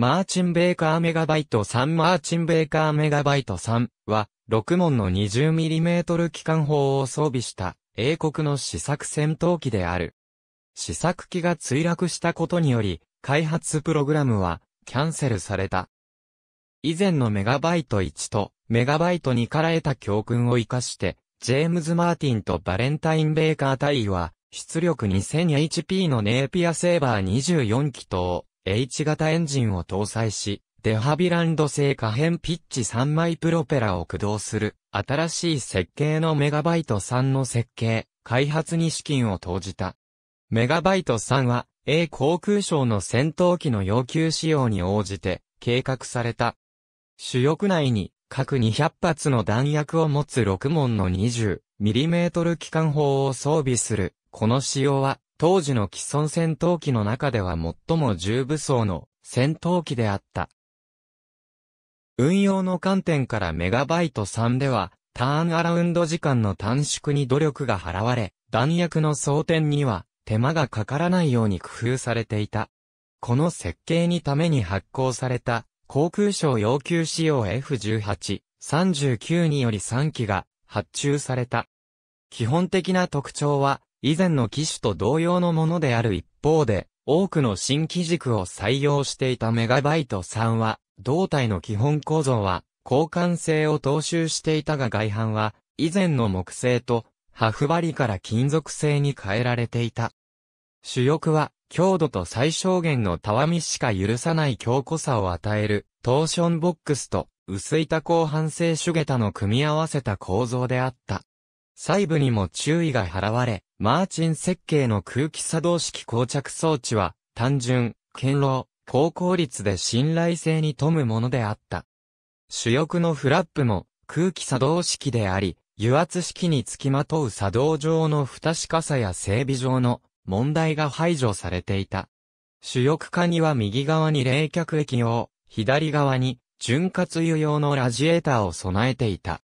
マーチンベーカーメガバイト3マーチンベーカーメガバイト3は、6門の 20mm 機関砲を装備した英国の試作戦闘機である。試作機が墜落したことにより、開発プログラムはキャンセルされた。以前のメガバイト1とメガバイト2から得た教訓を活かして、ジェームズ・マーティンとバレンタイン・ベーカー隊員は、出力 2000HP のネーピアセーバー24機と、H 型エンジンを搭載し、デハビランド製可変ピッチ3枚プロペラを駆動する、新しい設計のメガバイト3の設計、開発に資金を投じた。メガバイト3は、A 航空省の戦闘機の要求仕様に応じて、計画された。主翼内に、各200発の弾薬を持つ6門の 20mm 機関砲を装備する、この仕様は、当時の既存戦闘機の中では最も重武装の戦闘機であった。運用の観点からメガバイト3では、ターンアラウンド時間の短縮に努力が払われ、弾薬の装填には手間がかからないように工夫されていた。この設計にために発行された航空省要求仕様 F18、39により3機が発注された。基本的な特徴は以前の機種と同様のものである一方で、多くの新機軸を採用していたメガバイト3は、胴体の基本構造は、交換性を踏襲していたが外反は、以前の木製と、ハフバリから金属製に変えられていた。主翼は、強度と最小限のたわみしか許さない強固さを与える、トーションボックスと、薄板鋼板製手下駄の組み合わせた構造であった。細部にも注意が払われ、マーチン設計の空気作動式膠着装置は、単純、堅牢、高効率で信頼性に富むものであった。主翼のフラップも空気作動式であり、油圧式につきまとう作動上の不確かさや整備上の問題が排除されていた。主翼下には右側に冷却液用、左側に潤滑油用のラジエーターを備えていた。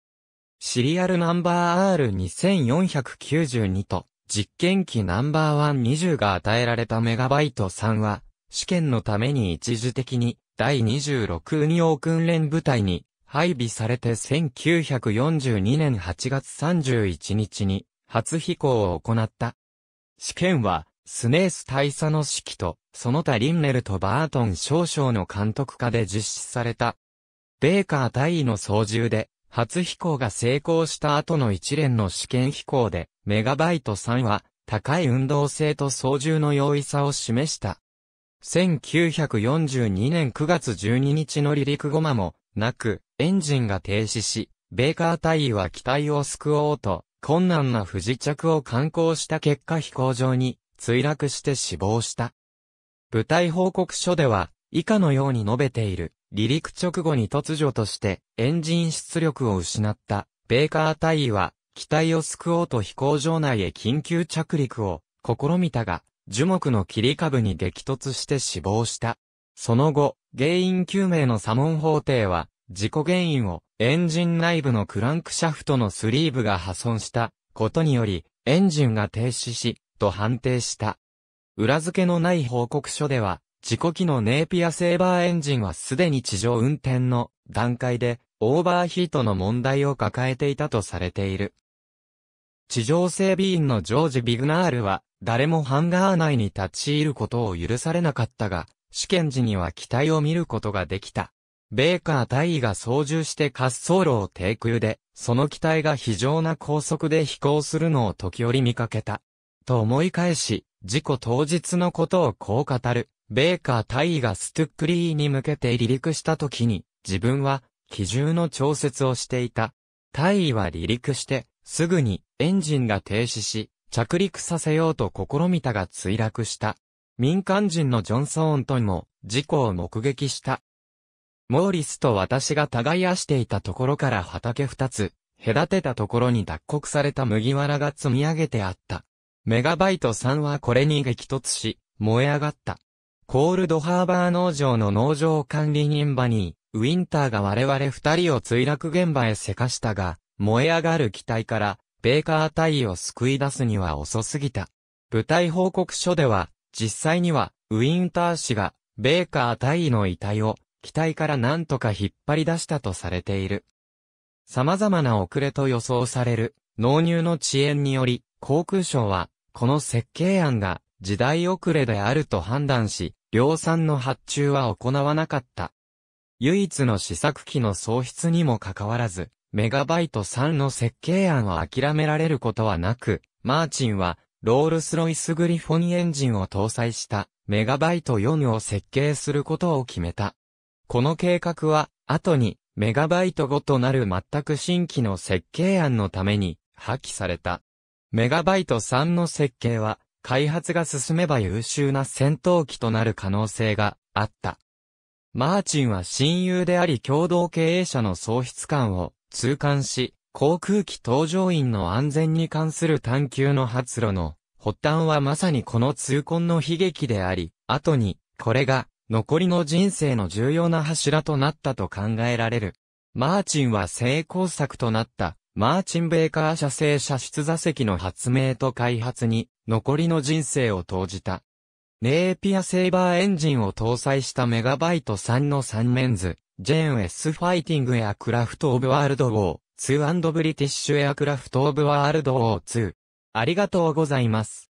シリアルナンバー R2492 と、実験機ナンバー120が与えられたメガバイト3は、試験のために一時的に、第26ウニオ訓練部隊に配備されて1942年8月31日に初飛行を行った。試験は、スネース大佐の指揮と、その他リンネルとバートン少将の監督下で実施された。ベーカー大尉の操縦で、初飛行が成功した後の一連の試験飛行で、メガバイト3は、高い運動性と操縦の容易さを示した。1942年9月12日の離陸後マも、なく、エンジンが停止し、ベーカー隊員は機体を救おうと、困難な不時着を観光した結果飛行場に、墜落して死亡した。舞台報告書では、以下のように述べている。離陸直後に突如としてエンジン出力を失ったベーカー隊員は機体を救おうと飛行場内へ緊急着陸を試みたが樹木の切り株に激突して死亡した。その後、原因究明の左門法廷は、事故原因をエンジン内部のクランクシャフトのスリーブが破損したことにより、エンジンが停止し、と判定した。裏付けのない報告書では、自己機のネーピアセーバーエンジンはすでに地上運転の段階でオーバーヒートの問題を抱えていたとされている。地上整備員のジョージ・ビグナールは誰もハンガー内に立ち入ることを許されなかったが、試験時には機体を見ることができた。ベーカー大尉が操縦して滑走路を低空で、その機体が非常な高速で飛行するのを時折見かけた。と思い返し、事故当日のことをこう語る。ベーカー大尉がストゥックリーに向けて離陸した時に、自分は、機銃の調節をしていた。大尉は離陸して、すぐにエンジンが停止し、着陸させようと試みたが墜落した。民間人のジョンソーンとも事故を目撃した。モーリスと私が耕していたところから畑二つ、隔てたところに脱穀された麦わらが積み上げてあった。メガバイト3はこれに激突し、燃え上がった。コールドハーバー農場の農場管理人バニー、ウィンターが我々二人を墜落現場へせかしたが、燃え上がる機体から、ベーカー隊を救い出すには遅すぎた。舞台報告書では、実際には、ウィンター氏が、ベーカー隊の遺体を、機体から何とか引っ張り出したとされている。様々な遅れと予想される、納入の遅延により、航空省は、この設計案が、時代遅れであると判断し、量産の発注は行わなかった。唯一の試作機の喪失にもかかわらず、メガバイト3の設計案は諦められることはなく、マーチンは、ロールスロイスグリフォンエンジンを搭載したメガバイト4を設計することを決めた。この計画は、後にメガバイト5となる全く新規の設計案のために破棄された。メガバイト3の設計は開発が進めば優秀な戦闘機となる可能性があった。マーチンは親友であり共同経営者の喪失感を痛感し、航空機搭乗員の安全に関する探求の発露の発端はまさにこの痛恨の悲劇であり、後にこれが残りの人生の重要な柱となったと考えられる。マーチンは成功策となったマーチン・ベーカー社製射出座席の発明と開発に残りの人生を投じた。ネーピアセイバーエンジンを搭載したメガバイト3の3面図、ジェーン S ファイティングやクラフト・オブ・ワールド・ウォー2ブリティッシュ・エアクラフト・オブ・ワールド・ウォー2。ありがとうございます。